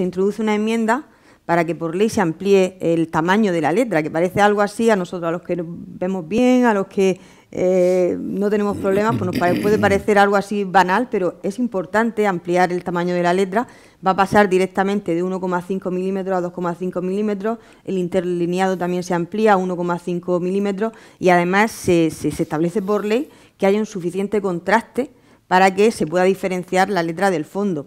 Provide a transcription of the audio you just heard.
se introduce una enmienda para que por ley se amplíe el tamaño de la letra, que parece algo así a nosotros, a los que vemos bien, a los que eh, no tenemos problemas, pues nos puede parecer algo así banal, pero es importante ampliar el tamaño de la letra. Va a pasar directamente de 1,5 milímetros a 2,5 milímetros, el interlineado también se amplía a 1,5 milímetros y además se establece por ley que haya un suficiente contraste para que se pueda diferenciar la letra del fondo.